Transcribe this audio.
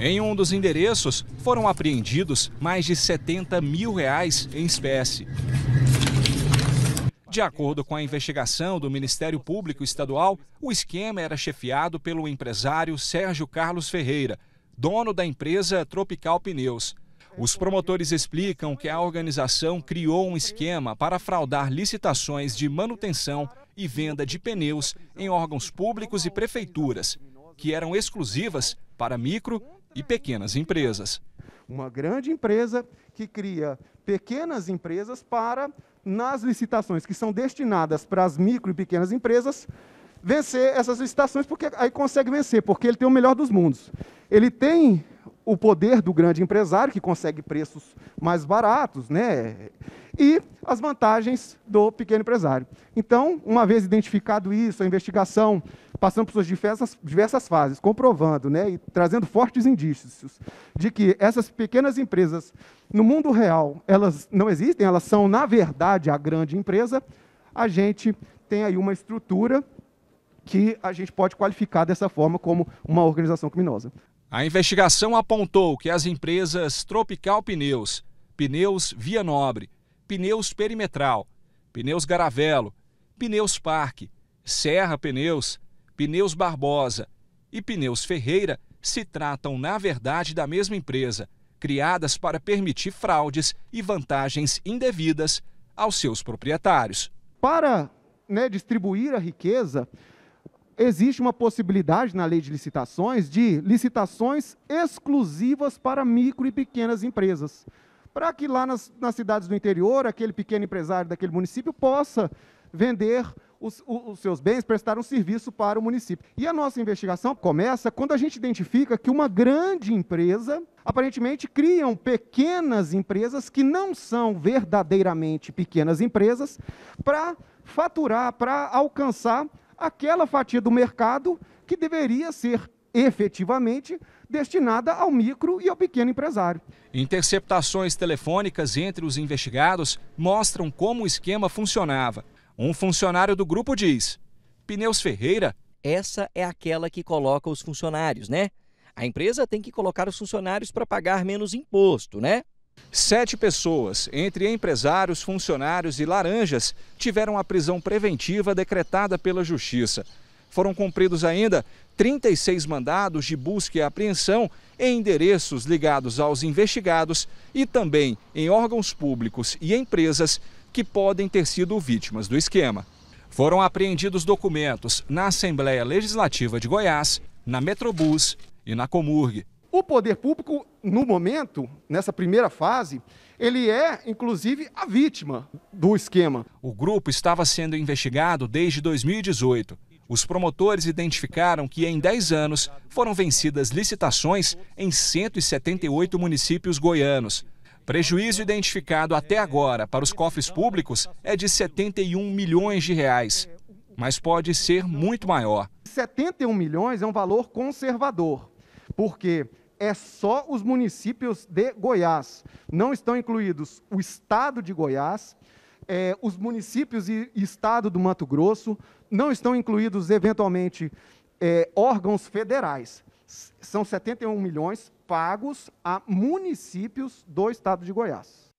Em um dos endereços, foram apreendidos mais de 70 mil reais em espécie. De acordo com a investigação do Ministério Público Estadual, o esquema era chefiado pelo empresário Sérgio Carlos Ferreira, dono da empresa Tropical Pneus. Os promotores explicam que a organização criou um esquema para fraudar licitações de manutenção e venda de pneus em órgãos públicos e prefeituras, que eram exclusivas para micro e pequenas empresas. Uma grande empresa que cria pequenas empresas para, nas licitações que são destinadas para as micro e pequenas empresas, vencer essas licitações, porque aí consegue vencer, porque ele tem o melhor dos mundos. Ele tem o poder do grande empresário, que consegue preços mais baratos, né? e as vantagens do pequeno empresário. Então, uma vez identificado isso, a investigação passando por suas diversas, diversas fases, comprovando né, e trazendo fortes indícios de que essas pequenas empresas, no mundo real, elas não existem, elas são, na verdade, a grande empresa, a gente tem aí uma estrutura que a gente pode qualificar dessa forma como uma organização criminosa. A investigação apontou que as empresas Tropical Pneus, Pneus Via Nobre, Pneus Perimetral, Pneus Garavelo, Pneus Parque, Serra Pneus, Pneus Barbosa e Pneus Ferreira se tratam, na verdade, da mesma empresa, criadas para permitir fraudes e vantagens indevidas aos seus proprietários. Para né, distribuir a riqueza, existe uma possibilidade na lei de licitações de licitações exclusivas para micro e pequenas empresas. Para que lá nas, nas cidades do interior, aquele pequeno empresário daquele município possa vender os, os seus bens um serviço para o município. E a nossa investigação começa quando a gente identifica que uma grande empresa aparentemente criam pequenas empresas que não são verdadeiramente pequenas empresas para faturar, para alcançar aquela fatia do mercado que deveria ser efetivamente destinada ao micro e ao pequeno empresário. Interceptações telefônicas entre os investigados mostram como o esquema funcionava. Um funcionário do grupo diz: Pneus Ferreira. Essa é aquela que coloca os funcionários, né? A empresa tem que colocar os funcionários para pagar menos imposto, né? Sete pessoas, entre empresários, funcionários e laranjas, tiveram a prisão preventiva decretada pela Justiça. Foram cumpridos ainda 36 mandados de busca e apreensão em endereços ligados aos investigados e também em órgãos públicos e empresas que podem ter sido vítimas do esquema. Foram apreendidos documentos na Assembleia Legislativa de Goiás, na Metrobus e na Comurg. O poder público, no momento, nessa primeira fase, ele é, inclusive, a vítima do esquema. O grupo estava sendo investigado desde 2018. Os promotores identificaram que, em 10 anos, foram vencidas licitações em 178 municípios goianos. Prejuízo identificado até agora para os cofres públicos é de 71 milhões de reais, mas pode ser muito maior. 71 milhões é um valor conservador, porque é só os municípios de Goiás. Não estão incluídos o estado de Goiás, é, os municípios e estado do Mato Grosso, não estão incluídos, eventualmente, é, órgãos federais. São 71 milhões pagos a municípios do estado de Goiás.